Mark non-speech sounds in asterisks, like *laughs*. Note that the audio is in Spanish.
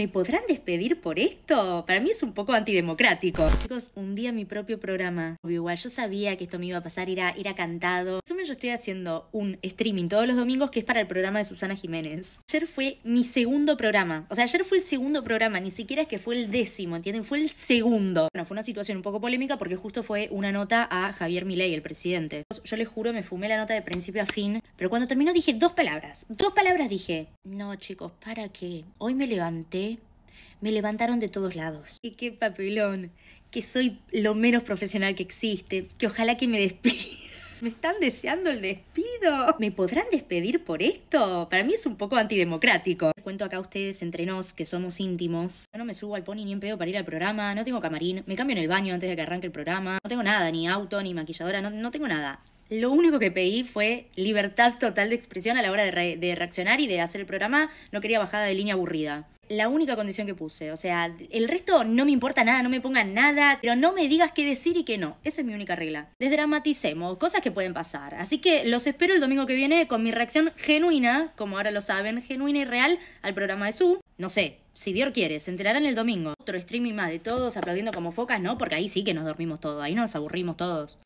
¿Me podrán despedir por esto? Para mí es un poco antidemocrático. Chicos, un día mi propio programa. Obvio, igual yo sabía que esto me iba a pasar, era, era cantado. Resumen, yo estoy haciendo un streaming todos los domingos que es para el programa de Susana Jiménez. Ayer fue mi segundo programa. O sea, ayer fue el segundo programa, ni siquiera es que fue el décimo, ¿entienden? Fue el segundo. Bueno, fue una situación un poco polémica porque justo fue una nota a Javier Milei, el presidente. Yo les juro, me fumé la nota de principio a fin, pero cuando terminó dije dos palabras. Dos palabras dije. No, chicos, ¿para qué? Hoy me levanté me levantaron de todos lados. Y qué papelón, que soy lo menos profesional que existe, que ojalá que me despidan. *laughs* Me están deseando el despido. ¿Me podrán despedir por esto? Para mí es un poco antidemocrático. Les cuento acá a ustedes entre nos que somos íntimos. Yo no me subo al pony ni en pedo para ir al programa. No tengo camarín. Me cambio en el baño antes de que arranque el programa. No tengo nada, ni auto, ni maquilladora. no tengo nada. Lo único que pedí fue libertad total de expresión a la hora de, reaccionar y de hacer el programa. No quería bajada de línea aburrida la única condición que puse. O sea, el resto no me importa nada, no me pongan nada, pero no me digas qué decir y qué no. Esa es mi única regla. Desdramaticemos, cosas que pueden pasar. Así que los espero el domingo que viene con mi reacción genuina, como ahora lo saben, genuina y real al programa de Su. No sé, si Dios quiere, se enterarán el domingo. Otro streaming más de todos aplaudiendo como focas, ¿no? Porque ahí sí que nos dormimos todos, ahí nos aburrimos todos.